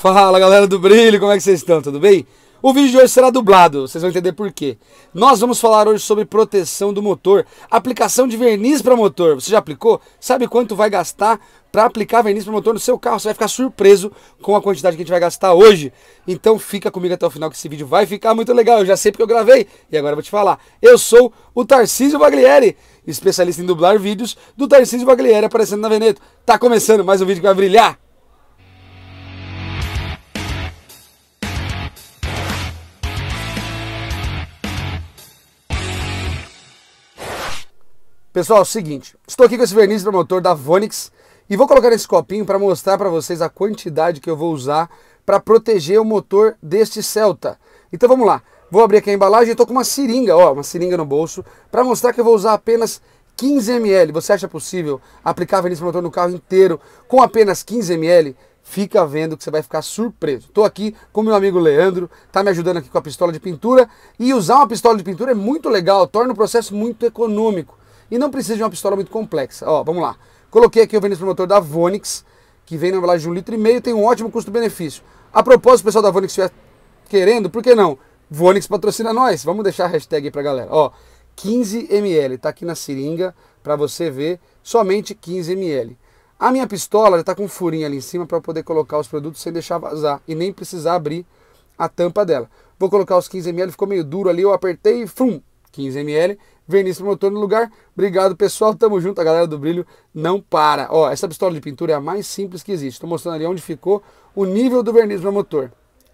Fala galera do Brilho, como é que vocês estão? Tudo bem? O vídeo de hoje será dublado, vocês vão entender por quê. Nós vamos falar hoje sobre proteção do motor, aplicação de verniz para motor. Você já aplicou? Sabe quanto vai gastar para aplicar verniz para motor no seu carro? Você vai ficar surpreso com a quantidade que a gente vai gastar hoje. Então fica comigo até o final que esse vídeo vai ficar muito legal. Eu já sei porque eu gravei e agora eu vou te falar. Eu sou o Tarcísio Baglieri, especialista em dublar vídeos do Tarcísio Baglieri aparecendo na Veneto. Tá começando mais um vídeo que vai brilhar. Pessoal, é o seguinte, estou aqui com esse verniz para motor da Vonix e vou colocar nesse copinho para mostrar para vocês a quantidade que eu vou usar para proteger o motor deste Celta. Então vamos lá, vou abrir aqui a embalagem, estou com uma seringa, ó, uma seringa no bolso, para mostrar que eu vou usar apenas 15 ml. Você acha possível aplicar verniz para motor no carro inteiro com apenas 15 ml? Fica vendo que você vai ficar surpreso. Estou aqui com meu amigo Leandro, está me ajudando aqui com a pistola de pintura e usar uma pistola de pintura é muito legal, torna o processo muito econômico. E não precisa de uma pistola muito complexa. Ó, vamos lá. Coloquei aqui o verniz promotor da Vonix, que vem na embalagem de um litro e meio, tem um ótimo custo-benefício. A propósito, o pessoal da Vonix estiver querendo, por que não? Vonix patrocina nós. Vamos deixar a hashtag aí pra galera. Ó, 15 ml, tá aqui na seringa para você ver, somente 15 ml. A minha pistola já está com um furinho ali em cima para poder colocar os produtos sem deixar vazar e nem precisar abrir a tampa dela. Vou colocar os 15 ml, ficou meio duro ali, eu apertei e frum, 15 ml, verniz promotor no lugar. Obrigado, pessoal. Tamo junto. A galera do brilho não para. Ó, essa pistola de pintura é a mais simples que existe. Estou mostrando ali onde ficou o nível do verniz promotor.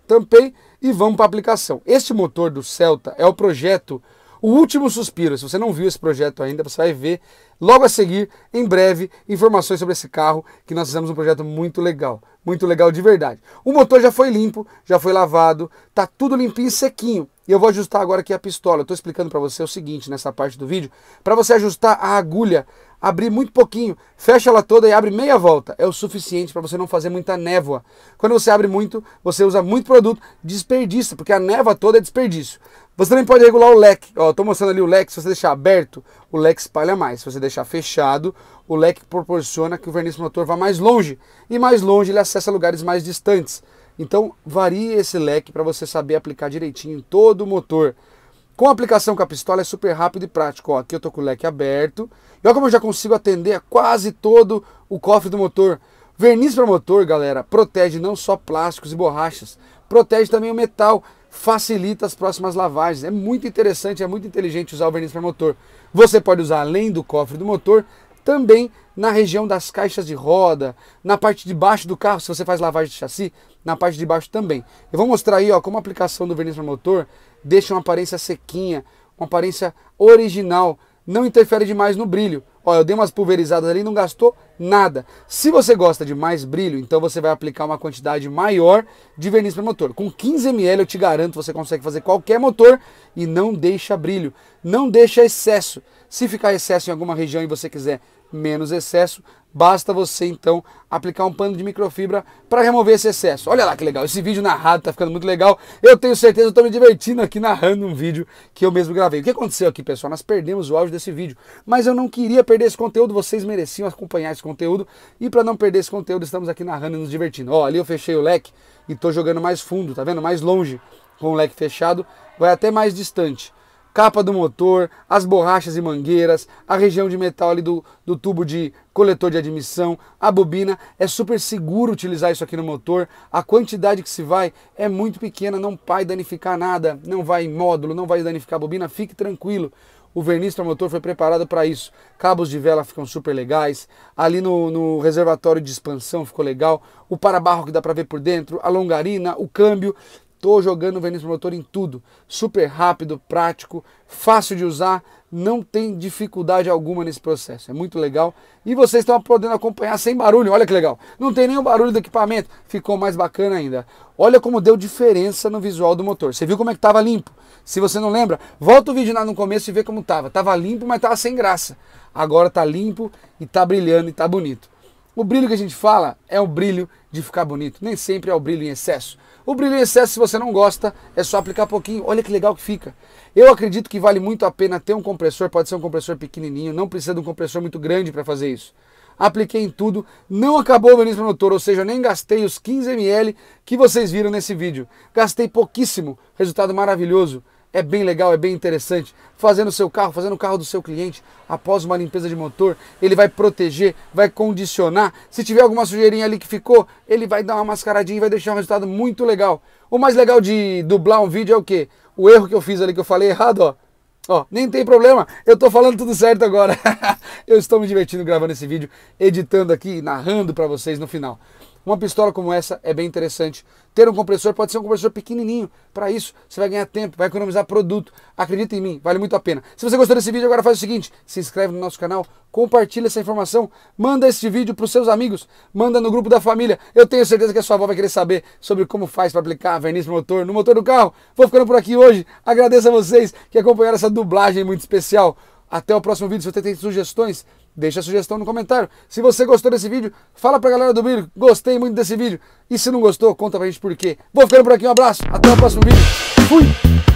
Tampei e vamos para a aplicação. Este motor do Celta é o projeto O Último Suspiro. Se você não viu esse projeto ainda, você vai ver logo a seguir, em breve, informações sobre esse carro, que nós fizemos um projeto muito legal. Muito legal de verdade. O motor já foi limpo, já foi lavado, tá tudo limpinho e sequinho e eu vou ajustar agora aqui a pistola. Eu Estou explicando para você o seguinte nessa parte do vídeo. Para você ajustar a agulha, abrir muito pouquinho, fecha ela toda e abre meia volta. É o suficiente para você não fazer muita névoa. Quando você abre muito, você usa muito produto, desperdiça, porque a névoa toda é desperdício. Você também pode regular o leque. Estou mostrando ali o leque. Se você deixar aberto, o leque espalha mais. Se você deixar fechado, o leque proporciona que o verniz motor vá mais longe. E mais longe ele acessa lugares mais distantes. Então varie esse leque para você saber aplicar direitinho em todo o motor. Com a aplicação com a pistola é super rápido e prático. Ó, aqui eu estou com o leque aberto. E olha como eu já consigo atender a quase todo o cofre do motor. Verniz para motor, galera, protege não só plásticos e borrachas, protege também o metal, facilita as próximas lavagens. É muito interessante, é muito inteligente usar o verniz para motor. Você pode usar além do cofre do motor, também na região das caixas de roda, na parte de baixo do carro, se você faz lavagem de chassi, na parte de baixo também. Eu vou mostrar aí ó, como a aplicação do verniz para motor deixa uma aparência sequinha, uma aparência original, não interfere demais no brilho. Ó, eu dei umas pulverizadas ali, não gastou nada. Se você gosta de mais brilho, então você vai aplicar uma quantidade maior de verniz para motor. Com 15 ml eu te garanto, você consegue fazer qualquer motor e não deixa brilho, não deixa excesso. Se ficar excesso em alguma região e você quiser menos excesso. Basta você então aplicar um pano de microfibra para remover esse excesso. Olha lá que legal, esse vídeo narrado está ficando muito legal. Eu tenho certeza, eu estou me divertindo aqui narrando um vídeo que eu mesmo gravei. O que aconteceu aqui, pessoal? Nós perdemos o áudio desse vídeo, mas eu não queria perder esse conteúdo, vocês mereciam acompanhar esse conteúdo. E para não perder esse conteúdo, estamos aqui narrando e nos divertindo. Ó, ali eu fechei o leque e estou jogando mais fundo, tá vendo? Mais longe, com o leque fechado, vai até mais distante capa do motor, as borrachas e mangueiras, a região de metal ali do, do tubo de coletor de admissão, a bobina. É super seguro utilizar isso aqui no motor. A quantidade que se vai é muito pequena, não vai danificar nada, não vai em módulo, não vai danificar a bobina, fique tranquilo. O verniz para motor foi preparado para isso. Cabos de vela ficam super legais. Ali no, no reservatório de expansão ficou legal. O para-barro que dá para ver por dentro, a longarina, o câmbio. Tô jogando o verniz promotor em tudo. Super rápido, prático, fácil de usar, não tem dificuldade alguma nesse processo. É muito legal. E vocês estão podendo acompanhar sem barulho, olha que legal. Não tem nenhum barulho do equipamento, ficou mais bacana ainda. Olha como deu diferença no visual do motor. Você viu como é que estava limpo? Se você não lembra, volta o vídeo lá no começo e vê como estava. Tava limpo, mas tava sem graça. Agora tá limpo e tá brilhando e tá bonito. O brilho que a gente fala é o brilho de ficar bonito, nem sempre é o brilho em excesso. O brilho em excesso, se você não gosta, é só aplicar pouquinho. Olha que legal que fica. Eu acredito que vale muito a pena ter um compressor, pode ser um compressor pequenininho, não precisa de um compressor muito grande para fazer isso. Apliquei em tudo, não acabou o menismo motor, ou seja, nem gastei os 15 ml que vocês viram nesse vídeo. Gastei pouquíssimo, resultado maravilhoso. É bem legal, é bem interessante. Fazendo o seu carro, fazendo o carro do seu cliente, após uma limpeza de motor, ele vai proteger, vai condicionar. Se tiver alguma sujeirinha ali que ficou, ele vai dar uma mascaradinha e vai deixar um resultado muito legal. O mais legal de dublar um vídeo é o quê? O erro que eu fiz ali que eu falei errado, ó. Ó, nem tem problema, eu tô falando tudo certo agora. eu estou me divertindo gravando esse vídeo, editando aqui, narrando para vocês no final. Uma pistola como essa é bem interessante. Ter um compressor pode ser um compressor pequenininho. Para isso, você vai ganhar tempo, vai economizar produto. Acredita em mim, vale muito a pena. Se você gostou desse vídeo, agora faz o seguinte: se inscreve no nosso canal, compartilha essa informação, manda esse vídeo para os seus amigos, manda no grupo da família. Eu tenho certeza que a sua avó vai querer saber sobre como faz para aplicar verniz no motor, no motor do carro. Vou ficando por aqui hoje. Agradeço a vocês que acompanharam essa dublagem muito especial. Até o próximo vídeo. Se você tem sugestões, Deixa a sugestão no comentário. Se você gostou desse vídeo, fala pra galera do vídeo. Gostei muito desse vídeo. E se não gostou, conta pra gente por quê. Vou ficando por aqui. Um abraço. Até o próximo vídeo. Fui!